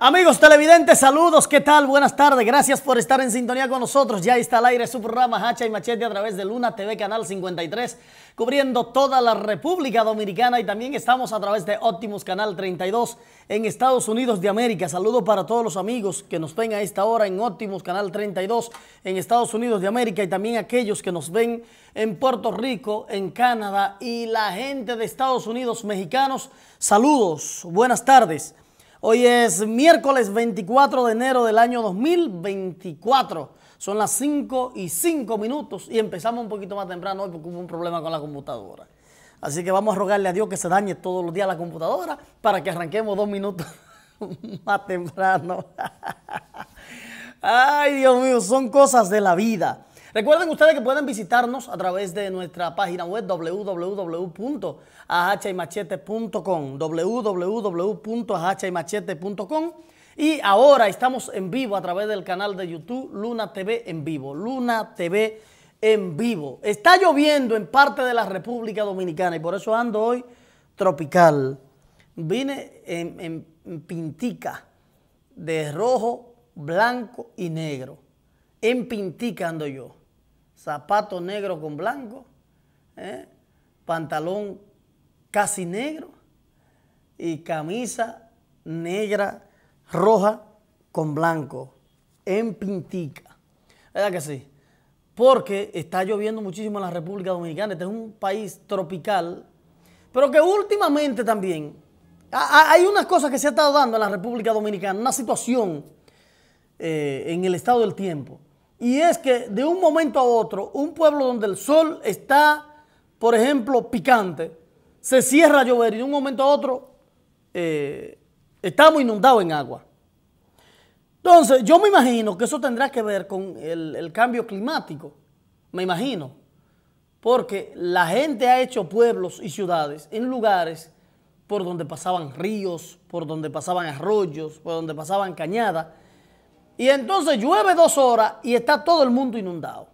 Amigos televidentes, saludos, ¿qué tal? Buenas tardes, gracias por estar en sintonía con nosotros. Ya está al aire su programa Hacha y Machete a través de Luna TV Canal 53, cubriendo toda la República Dominicana y también estamos a través de Optimus Canal 32 en Estados Unidos de América. Saludos para todos los amigos que nos ven a esta hora en Optimus Canal 32 en Estados Unidos de América y también aquellos que nos ven en Puerto Rico, en Canadá y la gente de Estados Unidos mexicanos. Saludos, buenas tardes. Hoy es miércoles 24 de enero del año 2024. Son las 5 y 5 minutos y empezamos un poquito más temprano hoy porque hubo un problema con la computadora. Así que vamos a rogarle a Dios que se dañe todos los días la computadora para que arranquemos dos minutos más temprano. Ay, Dios mío, son cosas de la vida. Recuerden ustedes que pueden visitarnos a través de nuestra página web www.ahimachete.com www.ahimachete.com y ahora estamos en vivo a través del canal de YouTube Luna TV en vivo. Luna TV en vivo. Está lloviendo en parte de la República Dominicana y por eso ando hoy tropical. Vine en pintica de rojo, blanco y negro. En pintica ando yo zapato negro con blanco, ¿eh? pantalón casi negro y camisa negra, roja con blanco, en pintica. ¿Verdad que sí? Porque está lloviendo muchísimo en la República Dominicana. Este es un país tropical, pero que últimamente también hay unas cosas que se ha estado dando en la República Dominicana, una situación eh, en el estado del tiempo y es que de un momento a otro, un pueblo donde el sol está, por ejemplo, picante, se cierra a llover y de un momento a otro eh, estamos inundados en agua. Entonces, yo me imagino que eso tendrá que ver con el cambio climático, me imagino, porque la gente ha hecho pueblos y ciudades en lugares por donde pasaban ríos, por donde pasaban arroyos, por donde pasaban cañadas, y entonces llueve dos horas y está todo el mundo inundado.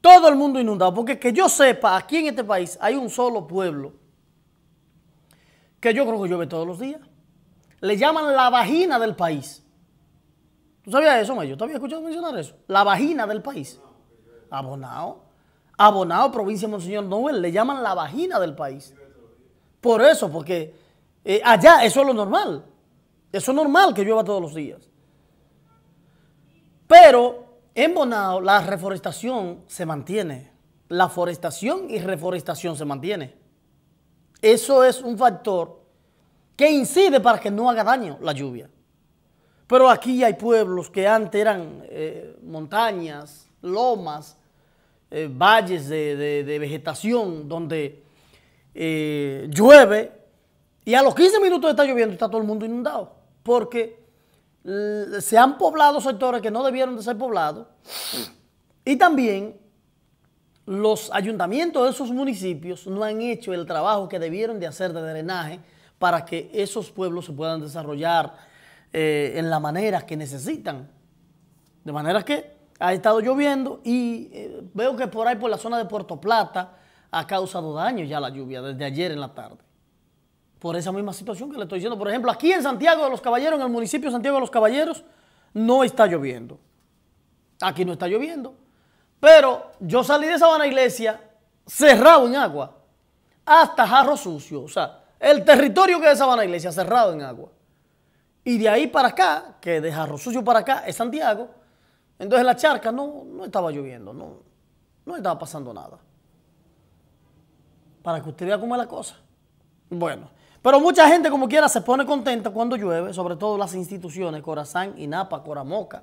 Todo el mundo inundado. Porque que yo sepa, aquí en este país hay un solo pueblo que yo creo que llueve todos los días. Le llaman la vagina del país. ¿Tú sabías eso, Mayo? ¿Tú habías escuchado mencionar eso? La vagina del país. Abonado. Abonado, provincia de Monseñor Noel. Le llaman la vagina del país. Por eso, porque eh, allá eso es lo normal. Eso es normal que llueva todos los días. Pero en Bonao la reforestación se mantiene. La forestación y reforestación se mantiene. Eso es un factor que incide para que no haga daño la lluvia. Pero aquí hay pueblos que antes eran eh, montañas, lomas, eh, valles de, vegetación donde eh, llueve y a los 15 minutos está lloviendo y está todo el mundo inundado porque se han poblado sectores que no debieron de ser poblados y también los ayuntamientos de esos municipios no han hecho el trabajo que debieron de hacer de drenaje para que esos pueblos se puedan desarrollar eh, en la manera que necesitan. De manera que ha estado lloviendo y eh, veo que por ahí por la zona de Puerto Plata ha causado daño ya la lluvia desde ayer en la tarde por esa misma situación que le estoy diciendo. Por ejemplo, aquí en Santiago de los Caballeros, en el municipio de Santiago de los Caballeros, no está lloviendo. Aquí no está lloviendo. Pero yo salí de Sabana Iglesia cerrado en agua, hasta jarro sucio. O sea, el territorio que es Sabana Iglesia, cerrado en agua. Y de ahí para acá, que de jarro sucio para acá es Santiago, entonces la charca no, no estaba lloviendo, no, no estaba pasando nada. Para que usted vea cómo es la cosa. Bueno. Pero mucha gente como quiera se pone contenta cuando llueve, sobre todo las instituciones, Corazán, Napa, Coramoca.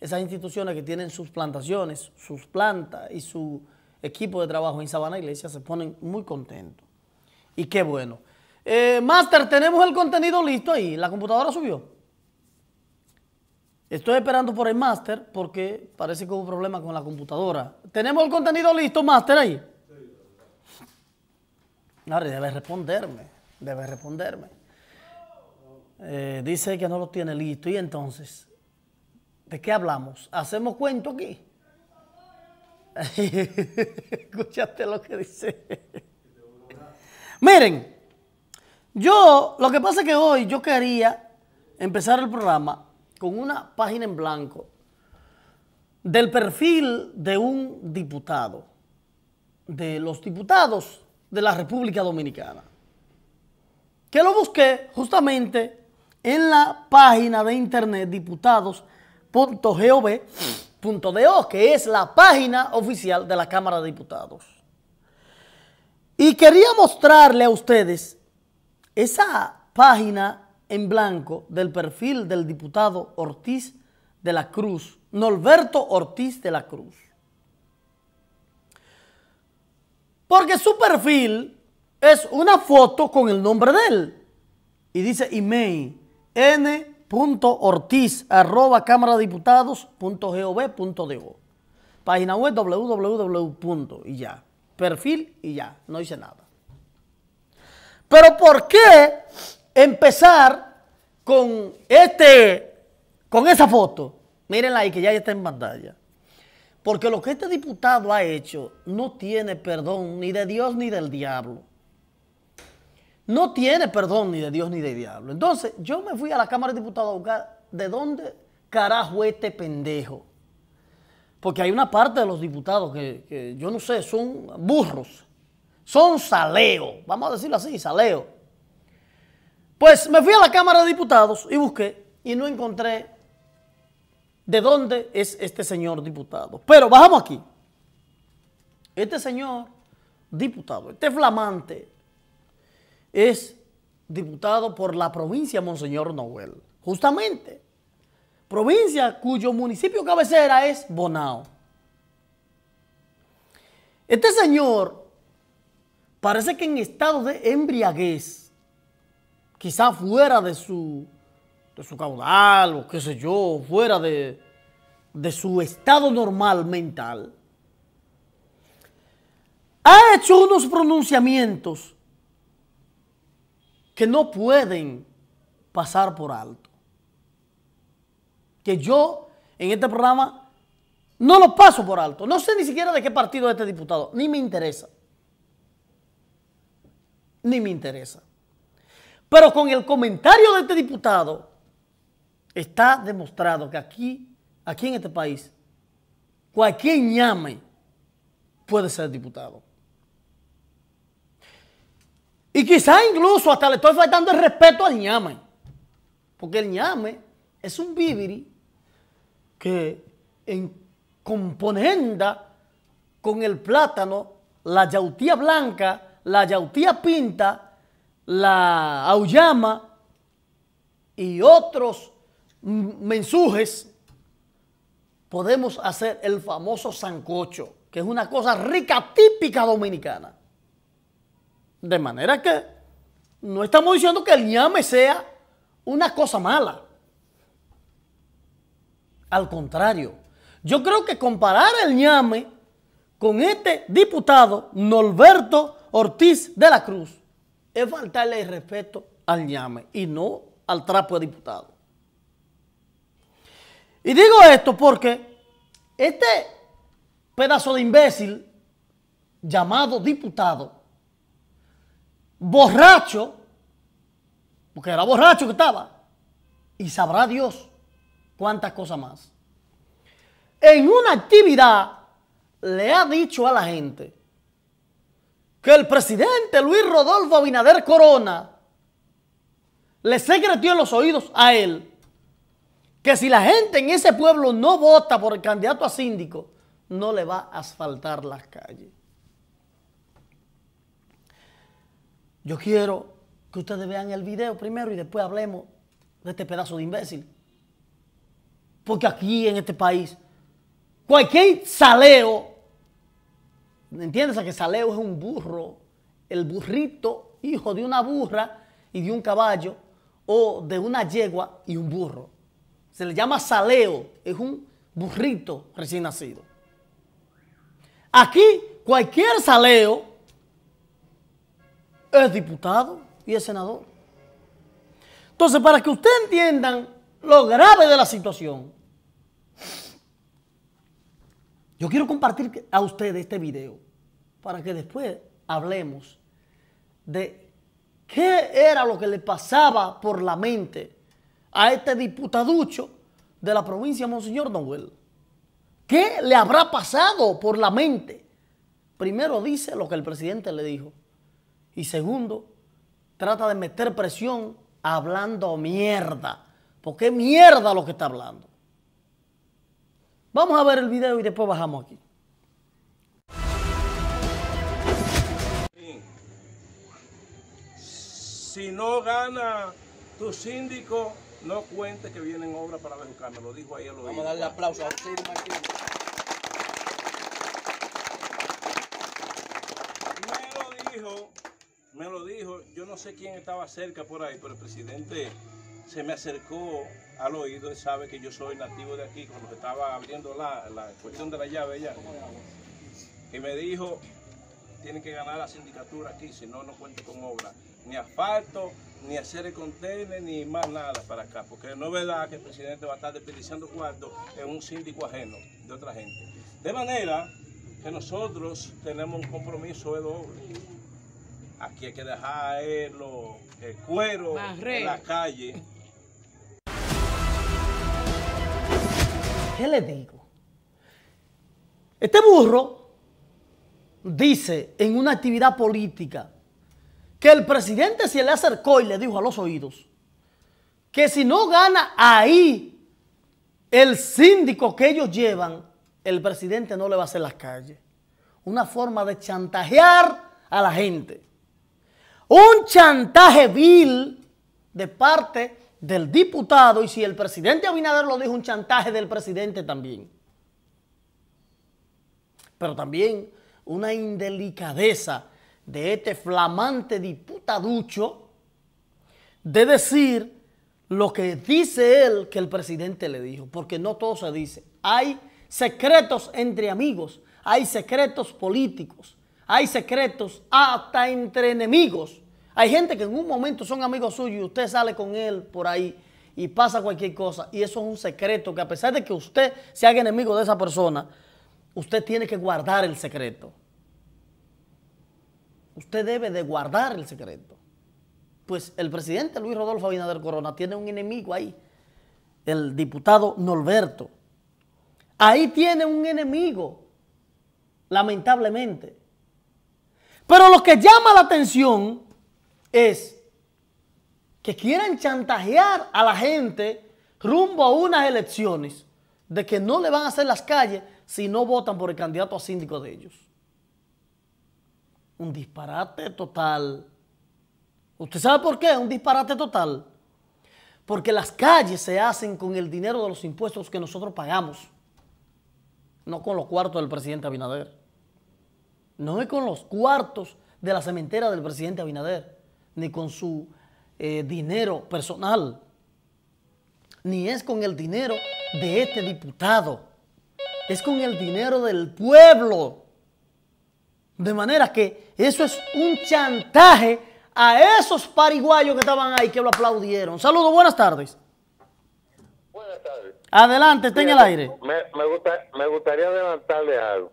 Esas instituciones que tienen sus plantaciones, sus plantas y su equipo de trabajo en Sabana Iglesia se ponen muy contentos. Y qué bueno. Eh, Master, tenemos el contenido listo ahí. La computadora subió. Estoy esperando por el Master porque parece que hubo problema con la computadora. ¿Tenemos el contenido listo, Master, ahí? Ahora debe responderme debe responderme. Eh, dice que no lo tiene listo. Y entonces, ¿de qué hablamos? ¿Hacemos cuento aquí? Escúchate lo que dice. Miren, yo lo que pasa es que hoy yo quería empezar el programa con una página en blanco del perfil de un diputado, de los diputados de la República Dominicana que lo busqué justamente en la página de internet diputados.gov.do, que es la página oficial de la Cámara de Diputados. Y quería mostrarle a ustedes esa página en blanco del perfil del diputado Ortiz de la Cruz, Norberto Ortiz de la Cruz. Porque su perfil es una foto con el nombre de él. Y dice email, n.ortiz, arroba Página web www. y ya. Perfil y ya. No dice nada. Pero ¿por qué empezar con este, con esa foto? Mírenla ahí que ya está en pantalla. Porque lo que este diputado ha hecho no tiene perdón ni de Dios ni del diablo no tiene perdón ni de Dios ni de diablo. Entonces, yo me fui a la Cámara de Diputados a buscar de dónde carajo este pendejo. Porque hay una parte de los diputados que, yo no sé, son burros. Son saleo, vamos a decirlo así, saleo. Pues me fui a la Cámara de Diputados y busqué y no encontré de dónde es este señor diputado. Pero bajamos aquí. Este señor diputado, este flamante es diputado por la provincia Monseñor Noel, justamente. Provincia cuyo municipio cabecera es Bonao. Este señor parece que en estado de embriaguez, quizá fuera de su, de su caudal o qué sé yo, fuera de, de su estado normal mental, ha hecho unos pronunciamientos que no pueden pasar por alto. Que yo en este programa no lo paso por alto. No sé ni siquiera de qué partido es este diputado. Ni me interesa. Ni me interesa. Pero con el comentario de este diputado está demostrado que aquí, aquí en este país, cualquier llame puede ser diputado. Y quizá incluso hasta le estoy faltando el respeto al ñame. Porque el ñame es un bibiri que en componenda con el plátano, la yautía blanca, la yautía pinta, la auyama y otros mensujes, podemos hacer el famoso sancocho, que es una cosa rica típica dominicana. De manera que no estamos diciendo que el ñame sea una cosa mala. Al contrario, yo creo que comparar el ñame con este diputado Norberto Ortiz de la Cruz es faltarle el respeto al ñame y no al trapo de diputado. Y digo esto porque este pedazo de imbécil llamado diputado borracho, porque era borracho que estaba, y sabrá Dios cuántas cosas más. En una actividad le ha dicho a la gente que el presidente Luis Rodolfo Abinader Corona le secretió en los oídos a él que si la gente en ese pueblo no vota por el candidato a síndico, no le va a asfaltar las calles. Yo quiero que ustedes vean el video primero y después hablemos de este pedazo de imbécil. Porque aquí en este país, cualquier saleo, ¿entiendes? que saleo es un burro, el burrito, hijo de una burra y de un caballo, o de una yegua y un burro. Se le llama saleo, es un burrito recién nacido. Aquí cualquier saleo es diputado y es senador. Entonces, para que ustedes entiendan lo grave de la situación, yo quiero compartir a ustedes este video para que después hablemos de qué era lo que le pasaba por la mente a este diputaducho de la provincia Monseñor Noel. ¿Qué le habrá pasado por la mente? Primero dice lo que el presidente le dijo. Y segundo, trata de meter presión hablando mierda. Porque es mierda lo que está hablando. Vamos a ver el video y después bajamos aquí. Si no gana tu síndico, no cuente que vienen obras para educarme. Lo dijo ayer. Lo Vamos a darle aplauso a Me dijo me lo dijo, yo no sé quién estaba cerca por ahí, pero el presidente se me acercó al oído, él sabe que yo soy nativo de aquí, cuando estaba abriendo la, cuestión de la llave ya, y me dijo, tienen que ganar la sindicatura aquí, si no, no cuento con obra, ni asfalto, ni hacer el contenedor, ni más nada para acá, porque no es verdad que el presidente va a estar desperdiciando cuartos en un síndico ajeno de otra gente. De manera que nosotros tenemos un compromiso de doble Aquí hay que dejar eh, el, cuero en la calle. ¿Qué le digo? Este burro dice en una actividad política que el presidente se le acercó y le dijo a los oídos que si no gana ahí el síndico que ellos llevan, el presidente no le va a hacer las calles. Una forma de chantajear a la gente un chantaje vil de parte del diputado y si el presidente Abinader lo dijo, un chantaje del presidente también. Pero también una indelicadeza de este flamante diputaducho de decir lo que dice él que el presidente le dijo, porque no todo se dice. Hay secretos entre amigos, hay secretos políticos hay secretos, hasta entre enemigos. Hay gente que en un momento son amigos suyos y usted sale con él por ahí y pasa cualquier cosa. Y eso es un secreto que a pesar de que usted se haga enemigo de esa persona, usted tiene que guardar el secreto. Usted debe de guardar el secreto. Pues el presidente Luis Rodolfo Abinader Corona tiene un enemigo ahí, el diputado Norberto. Ahí tiene un enemigo, lamentablemente. Pero lo que llama la atención es que quieran chantajear a la gente rumbo a unas elecciones de que no le van a hacer las calles si no votan por el candidato a síndico de ellos. Un disparate total. ¿Usted sabe por qué? Un disparate total. Porque las calles se hacen con el dinero de los impuestos que nosotros pagamos, no con los cuartos del presidente Abinader no es con los cuartos de la cementera del presidente Abinader, ni con su eh, dinero personal, ni es con el dinero de este diputado, es con el dinero del pueblo. De manera que eso es un chantaje a esos pariguayos que estaban ahí, que lo aplaudieron. Saludos, buenas tardes. Buenas tardes. Adelante, está en el aire. Me, me gustaría adelantarle algo.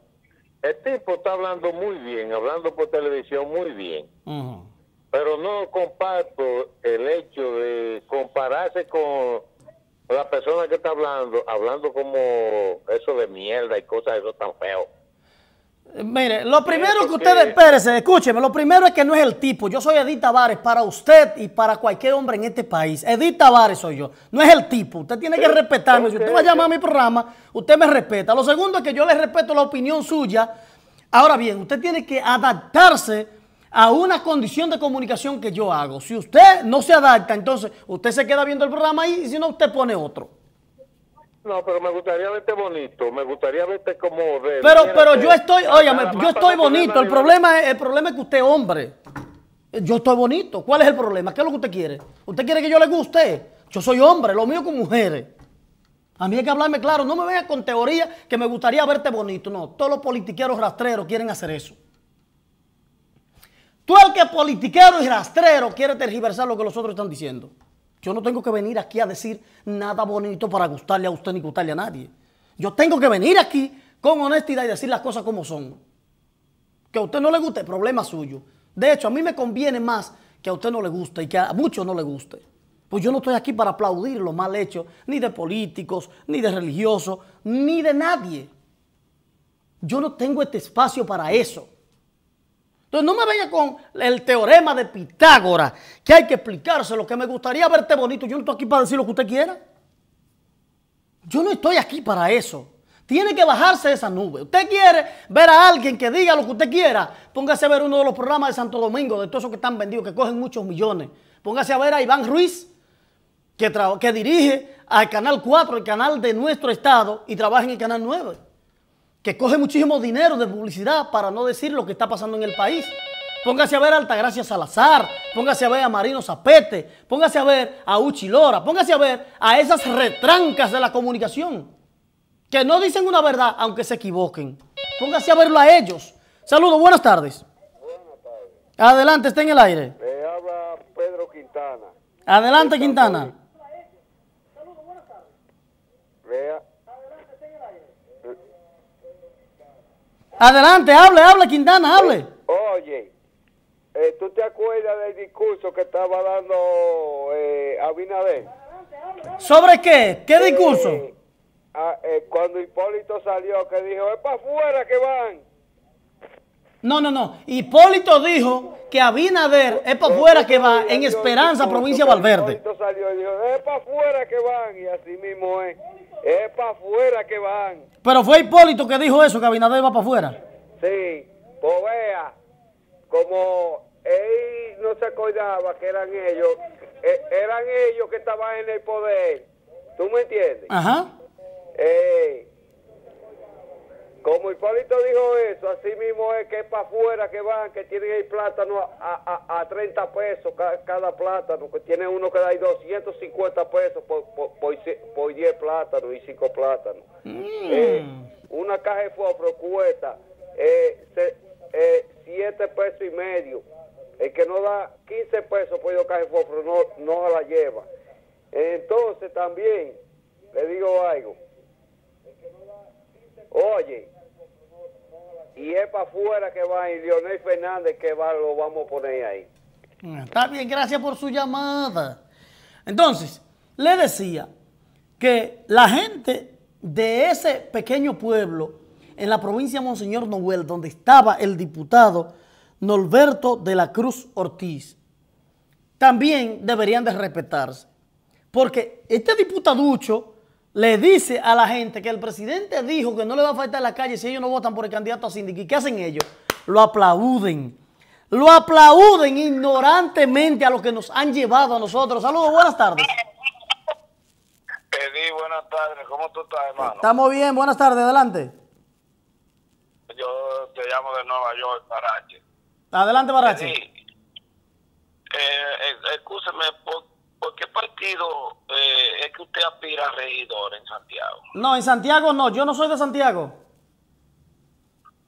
El tipo está hablando muy bien, hablando por televisión muy bien. Pero no comparto el hecho de compararse con la persona que está hablando, hablando como eso de mierda y cosas de eso tan feo. Mire, lo primero que usted, espérese, escúcheme, lo primero es que no es el tipo. Yo soy Edith Tavares para usted y para cualquier hombre en este país. Edith Tavares soy yo, no es el tipo. Usted tiene que respetarme. Si usted va a llamar a mi programa, usted me respeta. Lo segundo es que yo le respeto la opinión suya. Ahora bien, usted tiene que adaptarse a una condición de comunicación que yo hago. Si usted no se adapta, entonces usted se queda viendo el programa ahí y si no, usted pone otro. No, pero me gustaría verte bonito, me gustaría verte como Pero, pero yo estoy, yo estoy bonito, el problema, es, el problema que usted es hombre. Yo estoy bonito, ¿cuál es el problema? ¿Qué es lo que usted quiere? ¿Usted quiere que yo le guste? Yo soy hombre, lo mío con mujeres. A mí hay que hablarme claro, no me vengas con teoría que me gustaría verte bonito. No, todos los politiqueros rastreros quieren hacer eso. Tú el que politiquero y rastrero quiere tergiversar lo que los otros están diciendo. Yo no tengo que venir aquí a decir nada bonito para gustarle a usted ni gustarle a nadie. Yo tengo que venir aquí con honestidad y decir las cosas como son. Que a usted no le guste, problema suyo. De hecho, a mí me conviene más que a usted no le guste y que a muchos no le guste. Pues yo no estoy aquí para aplaudir lo mal hecho, ni de políticos, ni de religiosos, ni de nadie. Yo no tengo este espacio para eso. Entonces no me venga con el teorema de Pitágoras, que hay que lo que me gustaría verte bonito. Yo no estoy aquí para decir lo que usted quiera. Yo no estoy aquí para eso. Tiene que bajarse esa nube. Usted quiere ver a alguien que diga lo que usted quiera. Póngase a ver uno de los programas de Santo Domingo, de todos esos que están vendidos, que cogen muchos millones. Póngase a ver a Iván Ruiz, que, que dirige al Canal 4, el canal de nuestro estado, y trabaja en el Canal 9 que coge muchísimo dinero de publicidad para no decir lo que está pasando en el país. Póngase a ver a Altagracia Salazar, póngase a ver a Marino Zapete, póngase a ver a Uchi Lora, póngase a ver a esas retrancas de la comunicación que no dicen una verdad aunque se equivoquen. Póngase a verlo a ellos. Saludos, buenas tardes. tardes. Adelante, está en el aire. Le habla Pedro Quintana. Adelante, Quintana. Adelante, hable, hable, Quintana, hable. Oye, eh, ¿tú te acuerdas del discurso que estaba dando eh, Abinader? ¿Sobre qué? ¿Qué discurso? Ah, eh, cuando Hipólito salió, que dijo, es para afuera que van. No, no, no. Hipólito dijo que Abinader es para afuera que va en Esperanza, provincia Valverde. Hipólito salió y dijo, es para afuera que van. Y así mismo es. Es para afuera que van. Pero fue Hipólito que dijo eso, que Abinader va para afuera. Sí. Pues vea, como él no se acordaba que eran ellos, e, eran ellos que estaban en el poder. ¿Tú me entiendes? Ajá. Eh, como Hipólito dijo eso, así mismo es que es para afuera que van, que tienen el plátano a, a, 30 pesos cada, plátano, que tiene uno que da 250 pesos por, por, 10 plátanos y 5 plátanos. Mm. Eh, una caja de fósforo cuesta 7 eh, eh, pesos y medio. El que no da 15 pesos por dos caja de fósforo no la lleva. Entonces también, le digo algo, Oye, y es para afuera que va y Leonel Fernández que va, lo vamos a poner ahí. Mm, está bien, gracias por su llamada. Entonces, le decía que la gente de ese pequeño pueblo en la provincia de Monseñor Noel, donde estaba el diputado Norberto de la Cruz Ortiz, también deberían de respetarse. Porque este diputaducho le dice a la gente que el presidente dijo que no le va a faltar la calle si ellos no votan por el candidato a síndico. ¿Y qué hacen ellos? Lo aplauden. Lo aplauden ignorantemente a los que nos han llevado a nosotros. Saludos, buenas tardes. Pedí, buenas tardes. ¿Cómo tú estás, hermano? Estamos bien, buenas tardes. Adelante. Yo te llamo de Nueva York, Barache. Adelante, Barache. Sí. Eh, eh por qué partido eh, es que usted aspira a regidor en Santiago? No, en Santiago no, yo no soy de Santiago.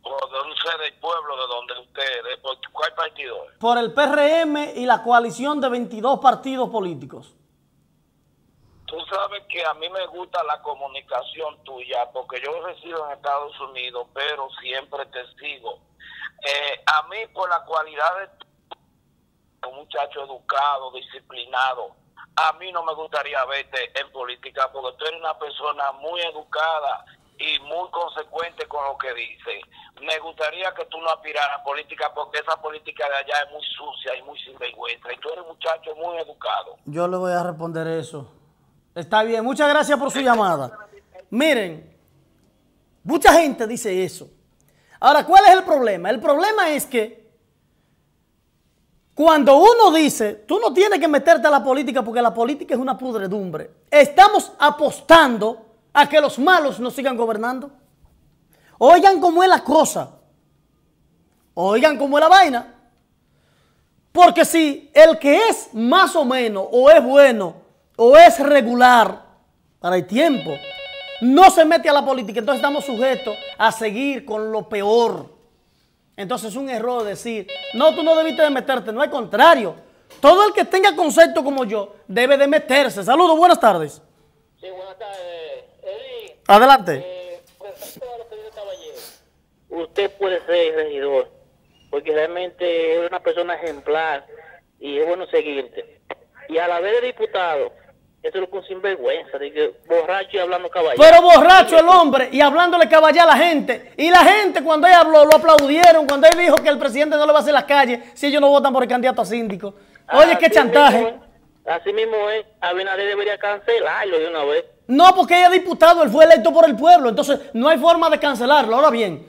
¿De dónde usted, del pueblo de donde usted es, ¿por cuál partido es? Por el PRM y la coalición de 22 partidos políticos. Tú sabes que a mí me gusta la comunicación tuya, porque yo resido en Estados Unidos, pero siempre te sigo. Eh, a mí, por la cualidad de un muchacho educado, disciplinado, a mí no me gustaría verte en política porque tú eres una persona muy educada y muy consecuente con lo que dice. Me gustaría que tú no aspiraras a política porque esa política de allá es muy sucia y muy sinvergüenza. Y tú eres un muchacho muy educado. Yo le voy a responder eso. Está bien, muchas gracias por su llamada. Miren, mucha gente dice eso. Ahora, ¿cuál es el problema? El problema es que cuando uno dice, tú no tienes que meterte a la política porque la política es una pudredumbre, estamos apostando a que los malos nos sigan gobernando. Oigan cómo es la cosa. Oigan cómo es la vaina. Porque si el que es más o menos, o es bueno, o es regular para el tiempo, no se mete a la política, entonces estamos sujetos a seguir con lo peor. Entonces es un error decir, no, tú no debiste de meterte, no al contrario. Todo el que tenga concepto como yo debe de meterse. Saludos, buenas tardes. Sí, buenas tardes. Adelante. Eh, usted puede ser regidor, porque realmente es una persona ejemplar y es bueno seguirte. Y a la vez de diputado, eso es un sinvergüenza, de borracho y hablando caballero. Pero borracho el hombre y hablándole caballero a la gente. Y la gente cuando él habló, lo aplaudieron, cuando él dijo que el presidente no le va a hacer las calles si ellos no votan por el candidato a síndico. Oye, qué chantaje. así mismo es, Abinader debería cancelarlo de una vez. No, porque ella es diputado, él fue electo por el pueblo, entonces no hay forma de cancelarlo. Ahora bien,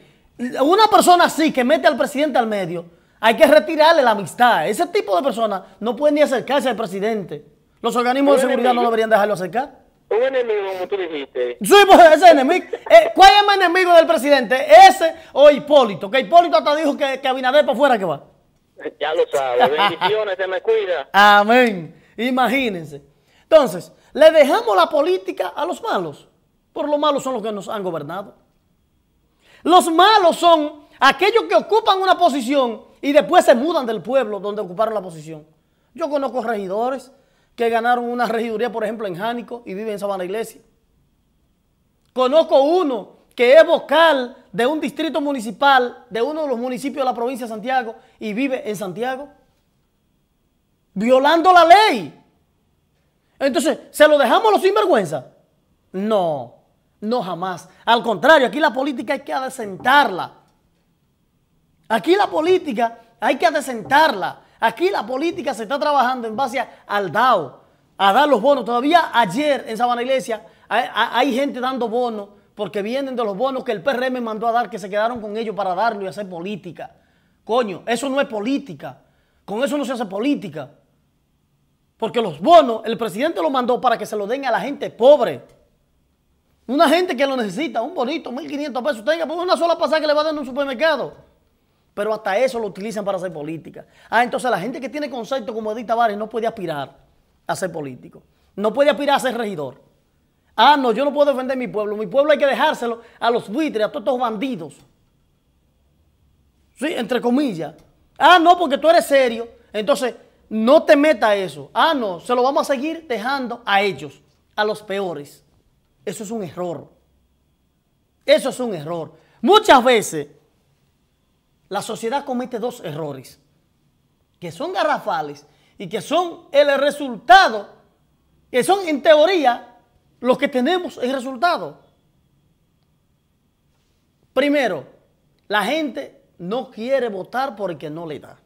una persona así que mete al presidente al medio, hay que retirarle la amistad. Ese tipo de personas no pueden ni acercarse al presidente. ¿Los organismos de seguridad no deberían dejarlo acercar? Un enemigo, como tú dijiste. Sí, pues ese enemigo. Eh, ¿Cuál es el enemigo del presidente? ¿Ese o Hipólito? Que Hipólito hasta dijo que, que Abinader para afuera que va. Ya lo sabe. Bendiciones, se me cuida. Amén. Imagínense. Entonces, le dejamos la política a los malos. Por lo malos son los que nos han gobernado. Los malos son aquellos que ocupan una posición y después se mudan del pueblo donde ocuparon la posición. Yo conozco regidores que ganaron una regiduría, por ejemplo, en Jánico y vive en Sabana Iglesia. Conozco uno que es vocal de un distrito municipal de uno de los municipios de la provincia de Santiago y vive en Santiago, violando la ley. Entonces, ¿se lo dejamos a los sinvergüenza? No, no jamás. Al contrario, aquí la política hay que adecentarla. Aquí la política hay que adecentarla. Aquí la política se está trabajando en base al DAO, a dar los bonos. Todavía ayer en Sabana Iglesia hay, gente dando bonos porque vienen de los bonos que el PRM mandó a dar, que se quedaron con ellos para darlo y hacer política. Coño, eso no es política. Con eso no se hace política. Porque los bonos, el presidente los mandó para que se los den a la gente pobre. Una gente que lo necesita, un bonito, 1.500 pesos. Tenga, pues una sola pasada que le va a dar en un supermercado pero hasta eso lo utilizan para hacer política. Ah, entonces la gente que tiene concepto como Edith Tavares no puede aspirar a ser político, no puede aspirar a ser regidor. Ah, no, yo no puedo defender mi pueblo, mi pueblo hay que dejárselo a los buitres, a todos estos bandidos. Sí, entre comillas. Ah, no, porque tú eres serio. Entonces, no te meta eso. Ah, no, se lo vamos a seguir dejando a ellos, a los peores. Eso es un error. Eso es un error. Muchas veces la sociedad comete dos errores que son garrafales y que son el resultado, que son en teoría los que tenemos el resultado. Primero, la gente no quiere votar porque no le da.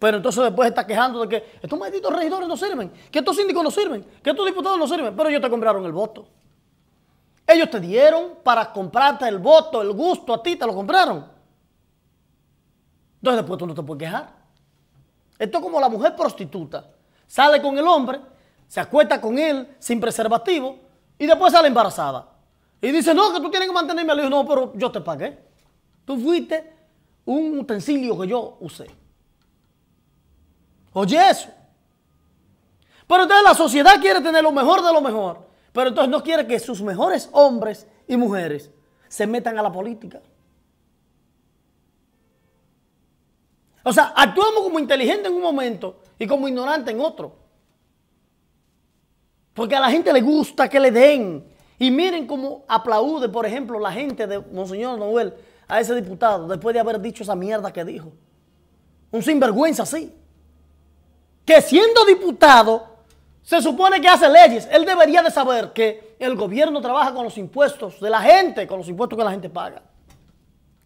Pero entonces después está quejando de que estos malditos regidores no sirven, que estos síndicos no sirven, que estos diputados no sirven, pero ellos te compraron el voto. Ellos te dieron para comprarte el voto, el gusto, a ti te lo compraron. Entonces después tú no te puedes quejar. Esto es como la mujer prostituta. Sale con el hombre, se acuesta con él sin preservativo y después sale embarazada. Y dice, no, que tú tienes que mantenerme. al hijo. no, pero yo te pagué. Tú fuiste un utensilio que yo usé. Oye eso. Pero entonces la sociedad quiere tener lo mejor de lo mejor. Pero entonces no quiere que sus mejores hombres y mujeres se metan a la política. O sea, actuamos como inteligentes en un momento y como ignorantes en otro. Porque a la gente le gusta que le den. Y miren cómo aplaude, por ejemplo, la gente de Monseñor Noel a ese diputado después de haber dicho esa mierda que dijo. Un sinvergüenza así. Que siendo diputado se supone que hace leyes. Él debería de saber que el gobierno trabaja con los impuestos de la gente, con los impuestos que la gente paga.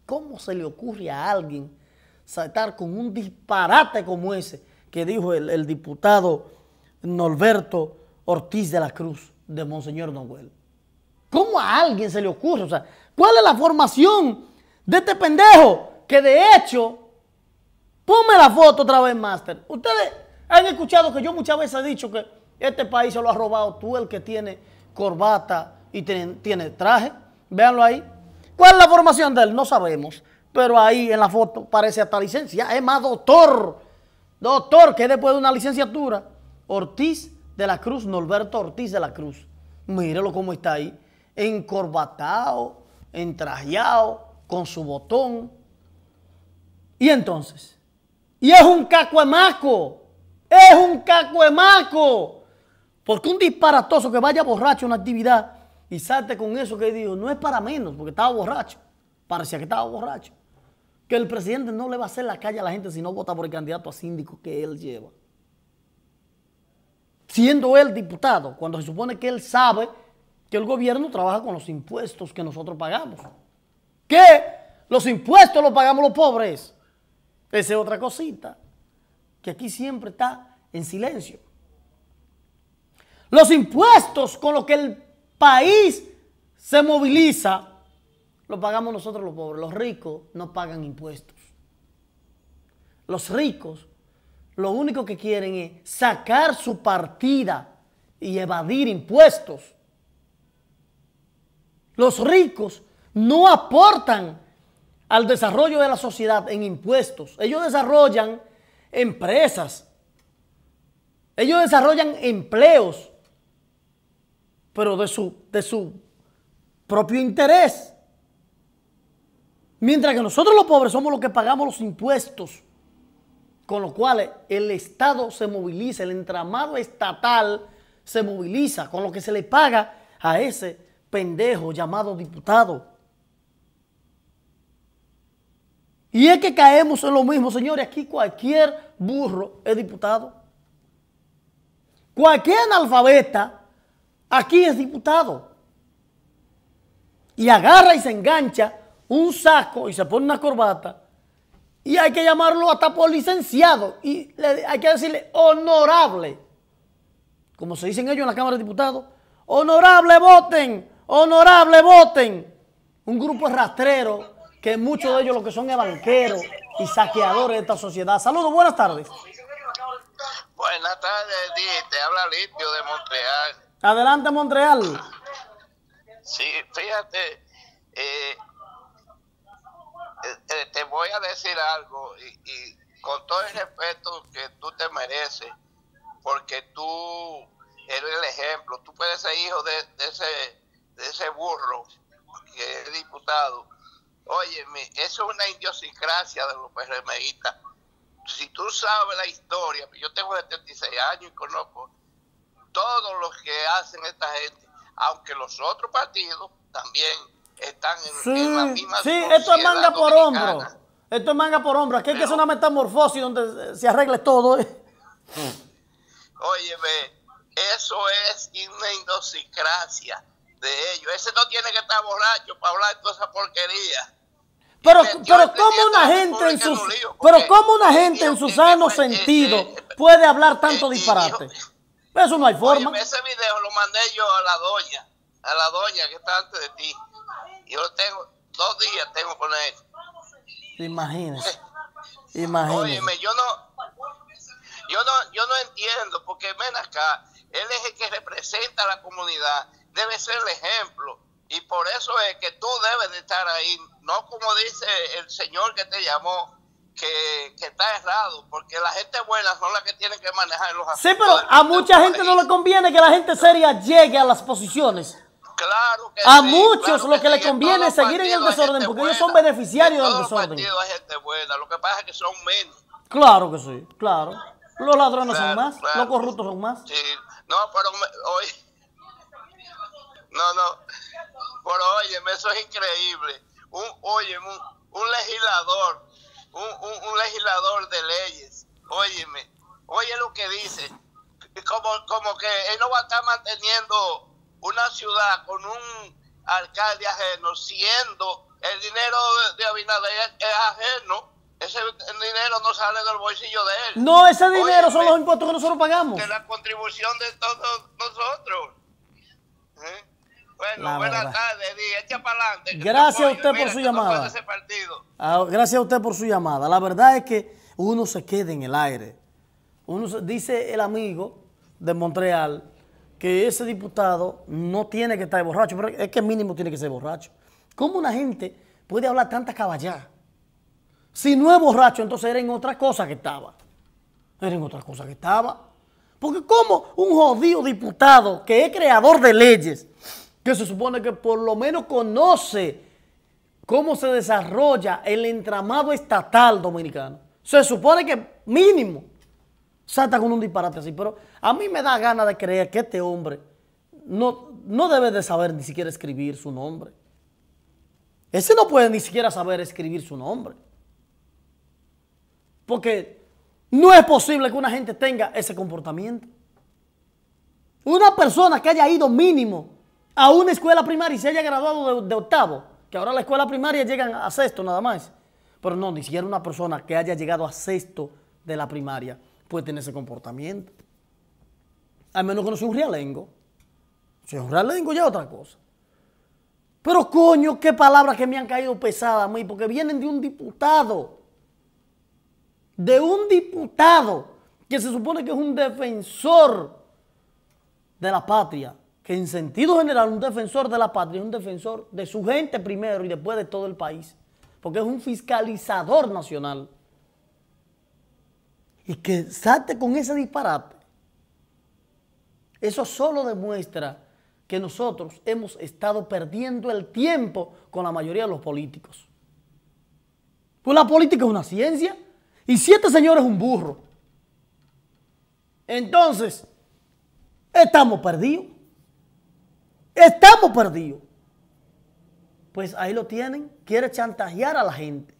¿Cómo se le ocurre a alguien saltar con un disparate como ese que dijo el, diputado Norberto Ortiz de la Cruz de Monseñor Noel? ¿Cómo a alguien se le ocurre? sea, ¿cuál es la formación de este pendejo? Que de hecho, ponme la foto otra vez, Master. Ustedes han escuchado que yo muchas veces he dicho que este país se lo ha robado tú el que tiene corbata y tiene, traje. Véanlo ahí. ¿Cuál es la formación de él? No sabemos. Pero ahí en la foto parece hasta licencia. Es más doctor. Doctor, que después de una licenciatura. Ortiz de la Cruz, Norberto Ortiz de la Cruz. Mírelo cómo está ahí. Encorbatado, entrajeado, con su botón. Y entonces, y es un caco cacuemaco. Es un caco cacuemaco. Porque un disparatoso que vaya borracho a una actividad y salte con eso que dijo, no es para menos, porque estaba borracho. Parecía que estaba borracho. Que el presidente no le va a hacer la calle a la gente si no vota por el candidato a síndico que él lleva. Siendo él diputado, cuando se supone que él sabe que el gobierno trabaja con los impuestos que nosotros pagamos. ¿Qué? los impuestos los pagamos los pobres. Esa es otra cosita que aquí siempre está en silencio. Los impuestos con los que el país se moviliza, los pagamos nosotros los pobres. Los ricos no pagan impuestos. Los ricos lo único que quieren es sacar su partida y evadir impuestos. Los ricos no aportan al desarrollo de la sociedad en impuestos. Ellos desarrollan empresas. Ellos desarrollan empleos pero de su, de su propio interés. Mientras que nosotros los pobres somos los que pagamos los impuestos, con los cuales el Estado se moviliza, el entramado estatal se moviliza, con lo que se le paga a ese pendejo llamado diputado. Y es que caemos en lo mismo, señores, aquí cualquier burro es diputado. Cualquier analfabeta Aquí es diputado. Y agarra y se engancha un saco y se pone una corbata. Y hay que llamarlo hasta por licenciado. Y hay que decirle honorable. Como se dicen ellos en la Cámara de Diputados. Honorable, voten. Honorable, voten. Un grupo rastrero, que muchos de ellos lo que son es banqueros y saqueadores de esta sociedad. Saludos, buenas tardes. Buenas tardes, Te habla Litio de Montreal. Adelante, Montreal. Sí, fíjate, eh, eh, eh, te voy a decir algo y, con todo el respeto que tú te mereces, porque tú eres el ejemplo, tú puedes ser hijo de, ese, de ese burro que es diputado. Oye, eso es una idiosincrasia de los PRMistas. Si tú sabes la historia, pues yo tengo 76 años y conozco todos los que hacen esta gente, aunque los otros partidos también están en, la misma Sí, esto es manga por hombro. Esto es manga por hombro. Aquí hay que hacer una metamorfosis donde se arregle todo. ¿eh? Óyeme, eso es una indosicracia de ellos. Ese no tiene que estar borracho para hablar de toda esa porquería. Pero, pero cómo una gente en sus, pero cómo una gente en su sano sentido puede hablar tanto disparate eso no hay forma. ese video lo mandé yo a la doña, a la doña que está antes de ti. Yo lo tengo, dos días tengo con él. Imagínese. Imagínese. yo no, yo no, yo no entiendo, porque ven acá, él es el que representa a la comunidad, debe ser el ejemplo. Y por eso es que tú debes de estar ahí, no como dice el señor que te llamó, que, está errado, porque la gente buena son las que tienen que manejar los asuntos. Sí, pero a mucha este gente no le conviene que la gente seria llegue a las posiciones. Claro que A muchos lo que, le conviene es seguir en el desorden, porque ellos son beneficiarios del desorden. Hay gente buena, lo que pasa es que son menos. Claro que sí, claro. Los ladrones son más, los corruptos son más. Sí, no, pero hoy... No, no, pero oye, eso es increíble. Un, oye, un, un legislador de leyes. Óyeme, oye lo que dice. Como, como que él no va a estar manteniendo una ciudad con un alcalde ajeno, siendo el dinero de, Abinader es ajeno. Ese dinero no sale del bolsillo de él. No, ese dinero son los impuestos que nosotros pagamos. De la contribución de todos nosotros. Bueno, buenas tardes, para adelante. Gracias a usted por su llamada. Ah, gracias a usted por su llamada. La verdad es que uno se queda en el aire. Uno dice el amigo de Montreal que ese diputado no tiene que estar borracho, pero es que mínimo tiene que ser borracho. ¿Cómo una gente puede hablar tanta caballá? Si no es borracho, entonces era en otra cosa que estaba. Era en otra cosa que estaba. Porque como un jodido diputado que es creador de leyes que se supone que por lo menos conoce cómo se desarrolla el entramado estatal dominicano. Se supone que mínimo salta con un disparate así, pero a mí me da ganas de creer que este hombre no, no debe de saber ni siquiera escribir su nombre. Ese no puede ni siquiera saber escribir su nombre. Porque no es posible que una gente tenga ese comportamiento. Una persona que haya ido mínimo a una escuela primaria y se haya graduado de, octavo, que ahora la escuela primaria llegan a sexto nada más. Pero no, ni siquiera una persona que haya llegado a sexto de la primaria puede tener ese comportamiento. Al menos que no sea un realengo. Si es un realengo ya es otra cosa. Pero coño, qué palabras que me han caído pesadas a mí, porque vienen de un diputado. De un diputado que se supone que es un defensor de la patria que en sentido general un defensor de la patria es un defensor de su gente primero y después de todo el país, porque es un fiscalizador nacional. Y que salte con ese disparate, eso solo demuestra que nosotros hemos estado perdiendo el tiempo con la mayoría de los políticos. Pues la política es una ciencia y siete señores un burro. Entonces, estamos perdidos. Estamos perdidos. Pues ahí lo tienen. Quiere chantajear a la gente.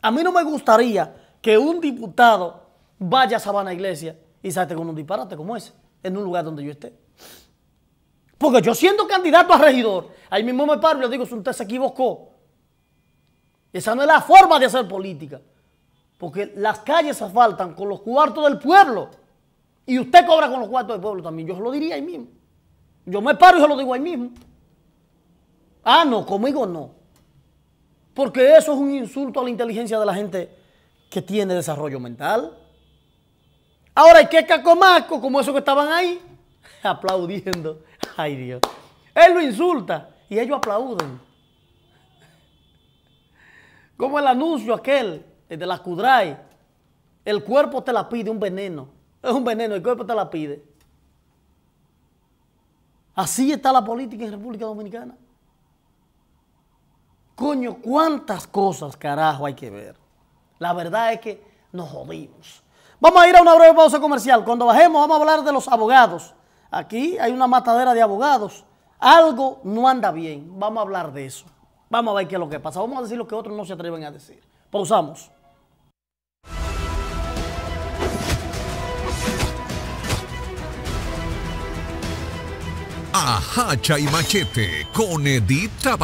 A mí no me gustaría que un diputado vaya a Sabana Iglesia y salte con un disparate como ese, en un lugar donde yo esté. Porque yo siendo candidato a regidor, ahí mismo me paro y le digo, si usted se equivocó, esa no es la forma de hacer política. Porque las calles se asfaltan con los cuartos del pueblo. Y usted cobra con los cuartos del pueblo también. Yo lo diría ahí mismo. Yo me paro y se lo digo ahí mismo. Ah, no, conmigo no. Porque eso es un insulto a la inteligencia de la gente que tiene desarrollo mental. Ahora hay que cacomaco como esos que estaban ahí, aplaudiendo. Ay Dios. Él lo insulta y ellos aplauden. Como el anuncio aquel, el de la Cudray. El cuerpo te la pide un veneno. Es un veneno, el cuerpo te la pide. Así está la política en República Dominicana. Coño, cuántas cosas, carajo, hay que ver. La verdad es que nos jodimos. Vamos a ir a una breve pausa comercial. Cuando bajemos vamos a hablar de los abogados. Aquí hay una matadera de abogados. Algo no anda bien. Vamos a hablar de eso. Vamos a ver qué es lo que pasa. Vamos a decir lo que otros no se atreven a decir. Pausamos. a Hacha y Machete con Edith Tabata.